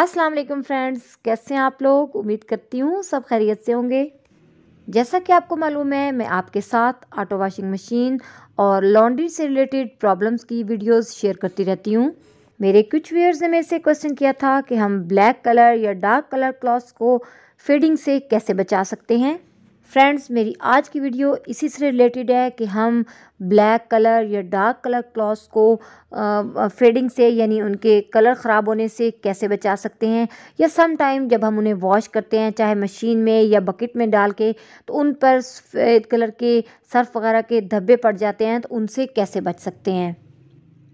अस्सलाम वालेकुम फ्रेंड्स कैसे हैं आप लोग उम्मीद करती हूँ सब खैरियत से होंगे जैसा कि आपको मालूम है मैं आपके साथ आटो वाशिंग मशीन और लॉन्ड्री से रिलेटेड प्रॉब्लम्स की वीडियोस शेयर करती रहती हूँ मेरे कुछ व्यूअर्स ने मेरे से क्वेश्चन किया था कि हम ब्लैक कलर या डार्क कलर क्लॉथ्स को फेडिंग से कैसे बचा सकते हैं फ्रेंड्स मेरी आज की वीडियो इसी से रिलेटेड है कि हम ब्लैक कलर या डार्क कलर क्लॉथ्स को फेडिंग से यानी उनके कलर ख़राब होने से कैसे बचा सकते हैं या सम टाइम जब हम उन्हें वॉश करते हैं चाहे मशीन में या बकेट में डाल के तो उन पर सफ़ेद कलर के सर्फ वगैरह के धब्बे पड़ जाते हैं तो उनसे कैसे बच सकते हैं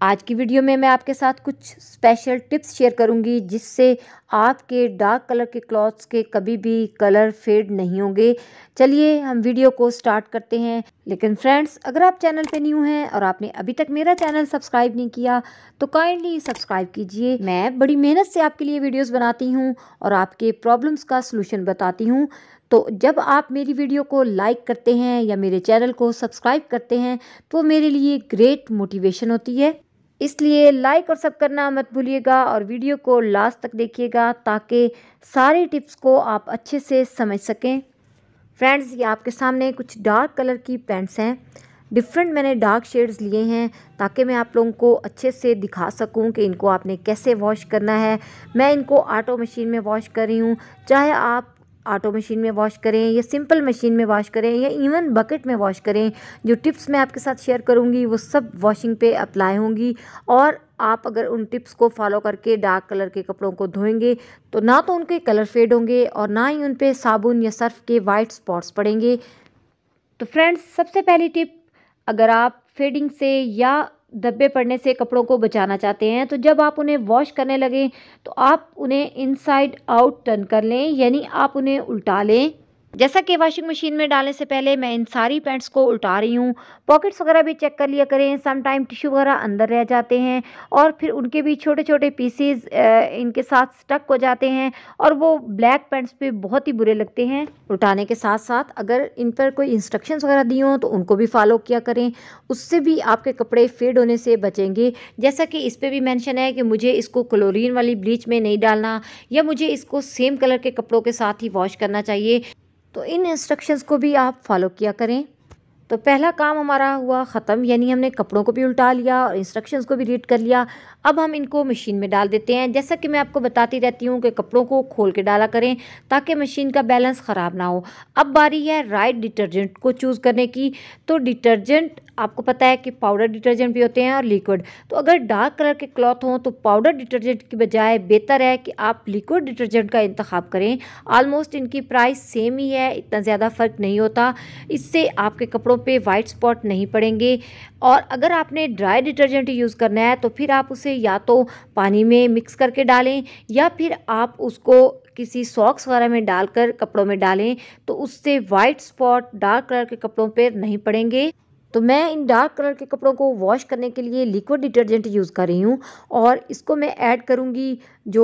आज की वीडियो में मैं आपके साथ कुछ स्पेशल टिप्स शेयर करूंगी जिससे आपके डार्क कलर के क्लॉथ्स के कभी भी कलर फेड नहीं होंगे चलिए हम वीडियो को स्टार्ट करते हैं लेकिन फ्रेंड्स अगर आप चैनल पे न्यू हैं और आपने अभी तक मेरा चैनल सब्सक्राइब नहीं किया तो काइंडली सब्सक्राइब कीजिए मैं बड़ी मेहनत से आपके लिए वीडियोज़ बनाती हूँ और आपके प्रॉब्लम्स का सोलूशन बताती हूँ तो जब आप मेरी वीडियो को लाइक करते हैं या मेरे चैनल को सब्सक्राइब करते हैं तो मेरे लिए ग्रेट मोटिवेशन होती है इसलिए लाइक और सब करना मत भूलिएगा और वीडियो को लास्ट तक देखिएगा ताकि सारे टिप्स को आप अच्छे से समझ सकें फ्रेंड्स ये आपके सामने कुछ डार्क कलर की पैंट्स हैं डिफरेंट मैंने डार्क शेड्स लिए हैं ताकि मैं आप लोगों को अच्छे से दिखा सकूं कि इनको आपने कैसे वॉश करना है मैं इनको आटो मशीन में वॉश कर रही हूँ चाहे आप ऑटो मशीन में वॉश करें या सिंपल मशीन में वॉश करें या इवन बकेट में वॉश करें जो टिप्स मैं आपके साथ शेयर करूंगी वो सब वॉशिंग पे अप्लाई होंगी और आप अगर उन टिप्स को फॉलो करके डार्क कलर के कपड़ों को धोएंगे तो ना तो उनके कलर फेड होंगे और ना ही उन पर साबुन या सर्फ के वाइट स्पॉट्स पड़ेंगे तो फ्रेंड्स सबसे पहली टिप अगर आप फेडिंग से या धब्बे पड़ने से कपड़ों को बचाना चाहते हैं तो जब आप उन्हें वॉश करने लगें तो आप उन्हें इनसाइड आउट टर्न कर लें यानी आप उन्हें उल्टा लें जैसा कि वॉशिंग मशीन में डालने से पहले मैं इन सारी पैंट्स को उल्टा रही हूँ पॉकेट्स वगैरह भी चेक कर लिया करें समटाइम टिश्यू वगैरह अंदर रह जाते हैं और फिर उनके भी छोटे छोटे पीसीज इनके साथ स्टक हो जाते हैं और वो ब्लैक पैंट्स पे बहुत ही बुरे लगते हैं उल्टाने के साथ साथ अगर इन पर कोई इंस्ट्रक्शंस वगैरह दी हों तो उनको भी फॉलो किया करें उससे भी आपके कपड़े फेड होने से बचेंगे जैसा कि इस पर भी मैंशन है कि मुझे इसको क्लोरिन वाली ब्लीच में नहीं डालना या मुझे इसको सेम कलर के कपड़ों के साथ ही वॉश करना चाहिए तो इन इंस्ट्रक्शंस को भी आप फॉलो किया करें तो पहला काम हमारा हुआ ख़त्म यानी हमने कपड़ों को भी उल्टा लिया और इंस्ट्रक्शंस को भी रीड कर लिया अब हम इनको मशीन में डाल देते हैं जैसा कि मैं आपको बताती रहती हूँ कि कपड़ों को खोल के डाला करें ताकि मशीन का बैलेंस ख़राब ना हो अब बारी है राइट डिटर्जेंट को चूज़ करने की तो डिटर्जेंट आपको पता है कि पाउडर डिटर्जेंट भी होते हैं और लिक्विड तो अगर डार्क कलर के क्लॉथ हों तो पाउडर डिटर्जेंट की बजाय बेहतर है कि आप लिक्विड डिटर्जेंट का इंतखा करें आलमोस्ट इनकी प्राइस सेम ही है इतना ज़्यादा फ़र्क नहीं होता इससे आपके कपड़ों पे वाइट स्पॉट नहीं पड़ेंगे और अगर आपने ड्राई डिटर्जेंट यूज़ करना है तो फिर आप उसे या तो पानी में मिक्स करके डालें या फिर आप उसको किसी सॉक्स वगैरह में डालकर कपड़ों में डालें तो उससे वाइट स्पॉट डार्क कलर के कपड़ों पर नहीं पड़ेंगे तो मैं इन डार्क कलर के कपड़ों को वॉश करने के लिए लिक्विड डिटर्जेंट यूज़ कर रही हूँ और इसको मैं ऐड करूँगी जो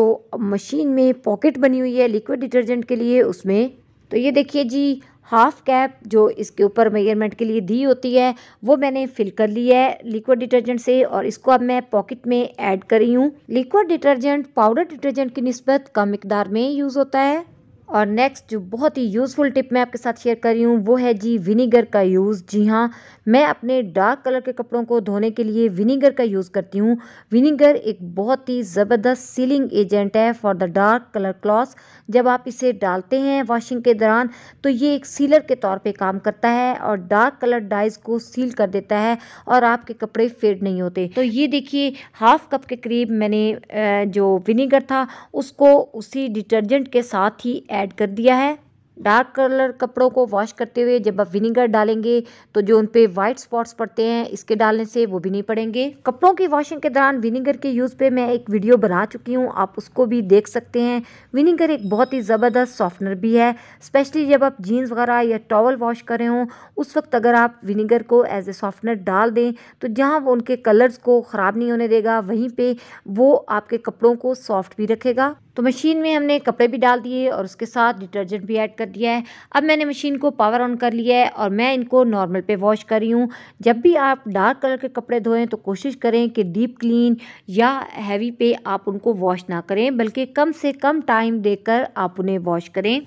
मशीन में पॉकेट बनी हुई है लिक्विड डिटर्जेंट के लिए उसमें तो ये देखिए जी हाफ़ कैप जो इसके ऊपर मेजरमेंट के लिए दी होती है वो मैंने फिल कर ली है लिक्विड डिटर्जेंट से और इसको अब मैं पॉकेट में ऐड कर रही हूँ लिक्विड डिटर्जेंट पाउडर डिटर्जेंट की नस्बत कम मकदार में यूज़ होता है और नेक्स्ट जो बहुत ही यूज़फुल टिप मैं आपके साथ शेयर कर रही हूँ वो है जी विनीगर का यूज़ जी हाँ मैं अपने डार्क कलर के कपड़ों को धोने के लिए विनीगर का यूज़ करती हूँ विनीगर एक बहुत ही ज़बरदस्त सीलिंग एजेंट है for the dark colour cloth जब आप इसे डालते हैं वॉशिंग के दौरान तो ये एक सीलर के तौर पर काम करता है और डार्क कलर डाइज को सील कर देता है और आपके कपड़े फेड नहीं होते तो ये देखिए हाफ कप के करीब मैंने जो विनीगर था उसको उसी डिटर्जेंट के साथ ही ऐड कर दिया है डार्क कलर कपड़ों को वॉश करते हुए जब आप विनीगर डालेंगे तो जो उन पर वाइट स्पॉट्स पड़ते हैं इसके डालने से वो भी नहीं पड़ेंगे कपड़ों की वॉशिंग के दौरान विनीगर के यूज़ पे मैं एक वीडियो बना चुकी हूँ आप उसको भी देख सकते हैं विनीगर एक बहुत ही ज़बरदस्त सॉफ्टनर भी है स्पेशली जब आप जीन्स वगैरह या टॉवल वॉश कर रहे हों उस वक्त अगर आप विनीगर को एज ए सॉफ्टनर डाल दें तो जहाँ वो उनके कलर्स को ख़राब नहीं होने देगा वहीं पर वो आपके कपड़ों को सॉफ्ट भी रखेगा तो मशीन में हमने कपड़े भी डाल दिए और उसके साथ डिटर्जेंट भी ऐड कर दिया है अब मैंने मशीन को पावर ऑन कर लिया है और मैं इनको नॉर्मल पे वॉश कर रही हूँ जब भी आप डार्क कलर के कपड़े धोएं तो कोशिश करें कि डीप क्लीन या हैवी पे आप उनको वॉश ना करें बल्कि कम से कम टाइम देकर आप उन्हें वॉश करें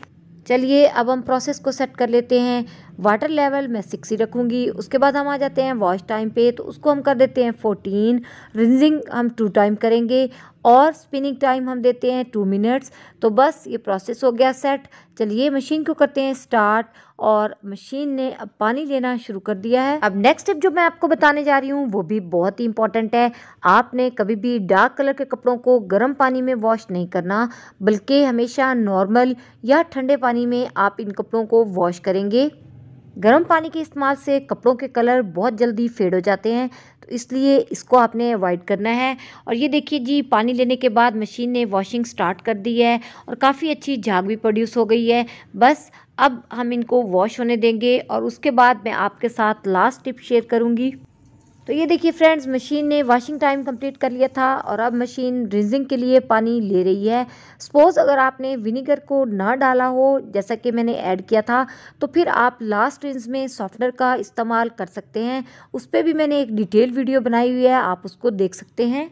चलिए अब हम प्रोसेस को सेट कर लेते हैं वाटर लेवल मैं सिक्स ही रखूँगी उसके बाद हम आ जाते हैं वॉश टाइम पे तो उसको हम कर देते हैं फोर्टीन रिंजिंग हम टू टाइम करेंगे और स्पिनिंग टाइम हम देते हैं टू मिनट्स तो बस ये प्रोसेस हो गया सेट चलिए मशीन को करते हैं स्टार्ट और मशीन ने अब पानी लेना शुरू कर दिया है अब नेक्स्ट स्टेप जो मैं आपको बताने जा रही हूँ वो भी बहुत ही इंपॉर्टेंट है आपने कभी भी डार्क कलर के कपड़ों को गर्म पानी में वॉश नहीं करना बल्कि हमेशा नॉर्मल या ठंडे पानी में आप इन कपड़ों को वॉश करेंगे गर्म पानी के इस्तेमाल से कपड़ों के कलर बहुत जल्दी फेड हो जाते हैं तो इसलिए इसको आपने अवॉइड करना है और ये देखिए जी पानी लेने के बाद मशीन ने वॉशिंग स्टार्ट कर दी है और काफ़ी अच्छी झाग भी प्रोड्यूस हो गई है बस अब हम इनको वॉश होने देंगे और उसके बाद मैं आपके साथ लास्ट टिप शेयर करूँगी तो ये देखिए फ्रेंड्स मशीन ने वॉशिंग टाइम कंप्लीट कर लिया था और अब मशीन रिंजिंग के लिए पानी ले रही है सपोज़ अगर आपने विनीगर को ना डाला हो जैसा कि मैंने ऐड किया था तो फिर आप लास्ट रिंस में सॉफ्टनर का इस्तेमाल कर सकते हैं उस पर भी मैंने एक डिटेल वीडियो बनाई हुई है आप उसको देख सकते हैं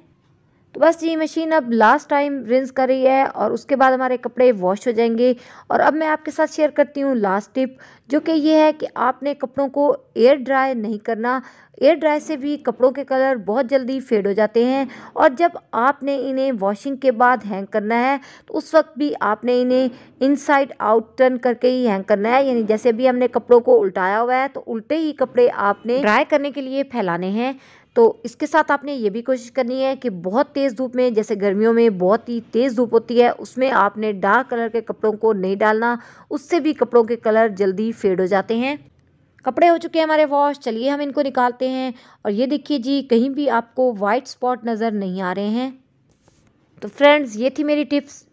तो बस ये मशीन अब लास्ट टाइम रिंस कर रही है और उसके बाद हमारे कपड़े वॉश हो जाएंगे और अब मैं आपके साथ शेयर करती हूँ लास्ट टिप जो कि ये है कि आपने कपड़ों को एयर ड्राई नहीं करना एयर ड्राई से भी कपड़ों के कलर बहुत जल्दी फेड हो जाते हैं और जब आपने इन्हें वॉशिंग के बाद हैंग करना है तो उस वक्त भी आपने इन्हें इनसाइड आउट टर्न करके ही हैंग करना है यानी जैसे भी हमने कपड़ों को उल्टाया हुआ है तो उल्टे ही कपड़े आपने ड्राई करने के लिए फैलाने हैं तो इसके साथ आपने ये भी कोशिश करनी है कि बहुत तेज़ धूप में जैसे गर्मियों में बहुत ही तेज़ धूप होती है उसमें आपने डार्क कलर के कपड़ों को नहीं डालना उससे भी कपड़ों के कलर जल्दी फेड हो जाते हैं कपड़े हो चुके हैं हमारे वॉश चलिए हम इनको निकालते हैं और ये देखिए जी कहीं भी आपको वाइट स्पॉट नज़र नहीं आ रहे हैं तो फ्रेंड्स ये थी मेरी टिप्स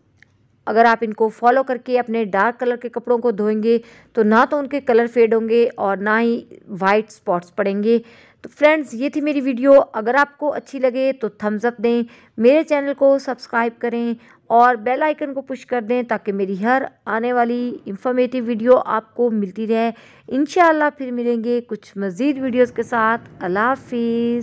अगर आप इनको फॉलो करके अपने डार्क कलर के कपड़ों को धोएंगे तो ना तो उनके कलर फेड होंगे और ना ही वाइट स्पॉट्स पड़ेंगे तो फ्रेंड्स ये थी मेरी वीडियो अगर आपको अच्छी लगे तो थम्स अप दें मेरे चैनल को सब्सक्राइब करें और बेल आइकन को पुश कर दें ताकि मेरी हर आने वाली इंफॉर्मेटिव वीडियो आपको मिलती रहे इन फिर मिलेंगे कुछ मज़ीद वीडियोज़ के साथ अल्लाह हाफिज़